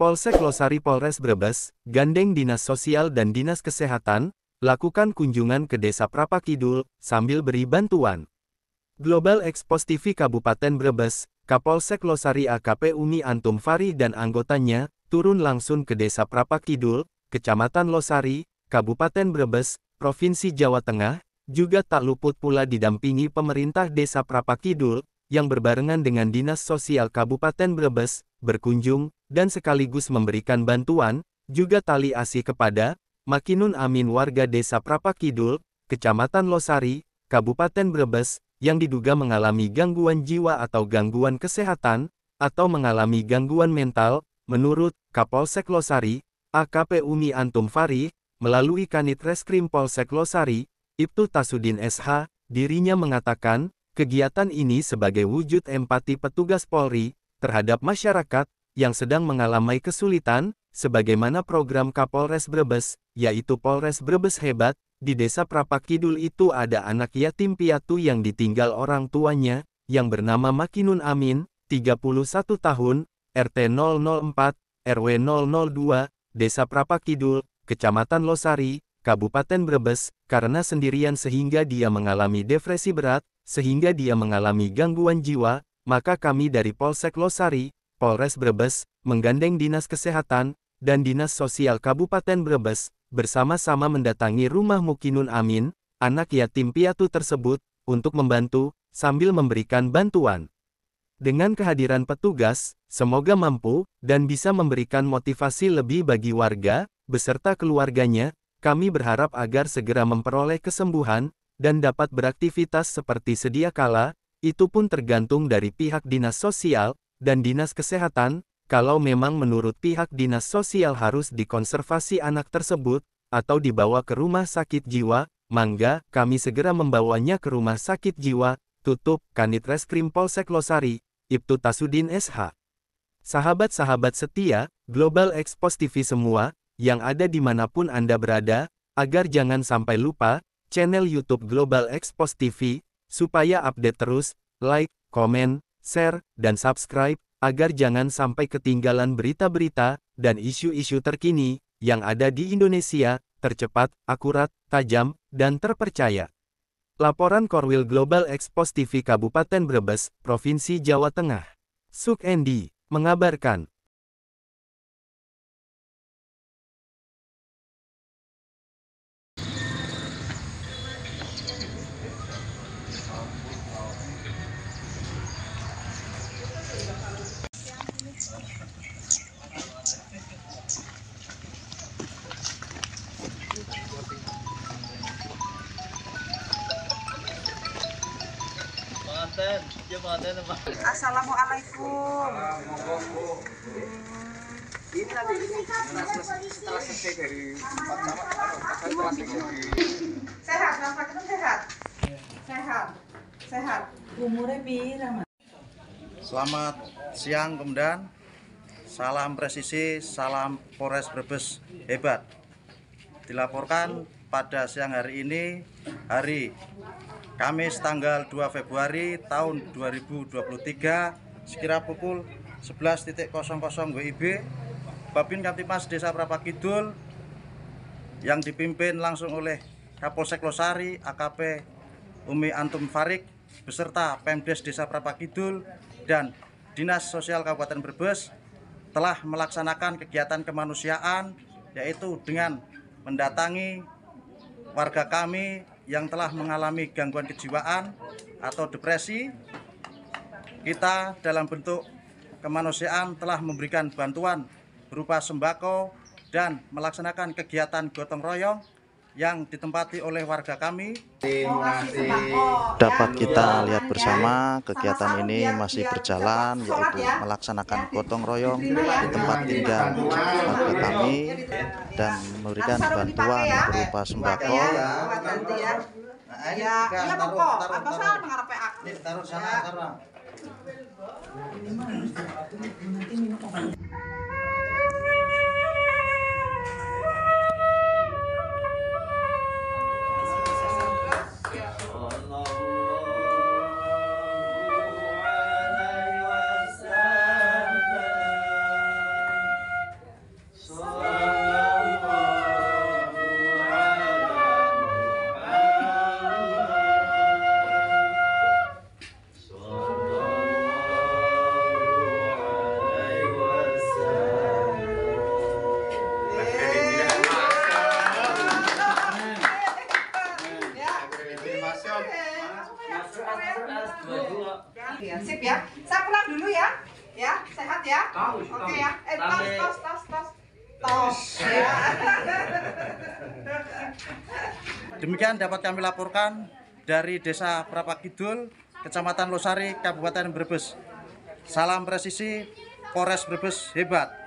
Polsek Losari Polres Brebes, gandeng Dinas Sosial dan Dinas Kesehatan, lakukan kunjungan ke Desa Prapakidul, sambil beri bantuan. Global Expos TV Kabupaten Brebes, Kapolsek Losari AKP Umi Antum Fari dan anggotanya, turun langsung ke Desa Prapakidul, Kecamatan Losari, Kabupaten Brebes, Provinsi Jawa Tengah, juga tak luput pula didampingi pemerintah Desa Prapakidul, yang berbarengan dengan Dinas Sosial Kabupaten Brebes, berkunjung dan sekaligus memberikan bantuan, juga tali asih kepada, Makinun Amin warga desa Prapakidul, Kecamatan Losari, Kabupaten Brebes, yang diduga mengalami gangguan jiwa atau gangguan kesehatan, atau mengalami gangguan mental, menurut Kapolsek Losari, AKP Umi Antum Fari, melalui Kanit Reskrim Polsek Losari, Ibtu Tasudin SH, dirinya mengatakan, kegiatan ini sebagai wujud empati petugas Polri terhadap masyarakat yang sedang mengalami kesulitan, sebagaimana program Kapolres Brebes, yaitu Polres Brebes Hebat, di desa Prapak Kidul itu ada anak yatim piatu yang ditinggal orang tuanya, yang bernama Makinun Amin, 31 tahun, RT 004, RW 002, Desa Prapak Kidul, Kecamatan Losari, Kabupaten Brebes, karena sendirian sehingga dia mengalami depresi berat, sehingga dia mengalami gangguan jiwa, maka kami dari Polsek Losari, Polres Brebes, menggandeng Dinas Kesehatan, dan Dinas Sosial Kabupaten Brebes, bersama-sama mendatangi rumah Mukinun Amin, anak yatim piatu tersebut, untuk membantu, sambil memberikan bantuan. Dengan kehadiran petugas, semoga mampu, dan bisa memberikan motivasi lebih bagi warga, beserta keluarganya, kami berharap agar segera memperoleh kesembuhan, dan dapat beraktivitas seperti sedia kala, itu pun tergantung dari pihak dinas sosial, dan Dinas Kesehatan, kalau memang menurut pihak Dinas Sosial harus dikonservasi anak tersebut, atau dibawa ke rumah sakit jiwa, mangga, kami segera membawanya ke rumah sakit jiwa, tutup, Kanit Reskrim Polsek Losari, Ibtu Tasudin SH. Sahabat-sahabat setia, Global Expos TV semua, yang ada dimanapun Anda berada, agar jangan sampai lupa, channel YouTube Global Expos TV, supaya update terus, like, komen, share, dan subscribe, agar jangan sampai ketinggalan berita-berita dan isu-isu terkini yang ada di Indonesia, tercepat, akurat, tajam, dan terpercaya. Laporan Korwil Global Expos TV Kabupaten Brebes, Provinsi Jawa Tengah. Suk Endi, mengabarkan. Assalamualaikum. Selamat siang kemudian. Salam presisi, salam Polres Brebes hebat. Dilaporkan pada siang hari ini hari Kamis tanggal 2 Februari tahun 2023 sekira pukul 11.00 WIB Babin Kaptimas Desa Prapakidul yang dipimpin langsung oleh Kapolsek Losari AKP Umi Antum Farik beserta Pemdes Desa Prapakidul dan Dinas Sosial Kabupaten Brebes telah melaksanakan kegiatan kemanusiaan yaitu dengan mendatangi warga kami yang telah mengalami gangguan kejiwaan atau depresi, kita dalam bentuk kemanusiaan telah memberikan bantuan berupa sembako dan melaksanakan kegiatan gotong royong yang ditempati oleh warga kami. Oh, iya, dapat kita lihat ya. bersama kegiatan ini masih berjalan yaitu ya. melaksanakan ya, gotong royong di tempat tinggal warga kami dan memberikan bantuan berupa sembako. Ya, sip ya. Saya pulang dulu ya. Ya, sehat ya. Oke okay, ya. Eh, tos, tos, tos, tos. Tos. Ya. Demikian dapat kami laporkan dari Desa Prapa Kidul, Kecamatan Losari, Kabupaten Brebes. Salam presisi, Polres Brebes hebat.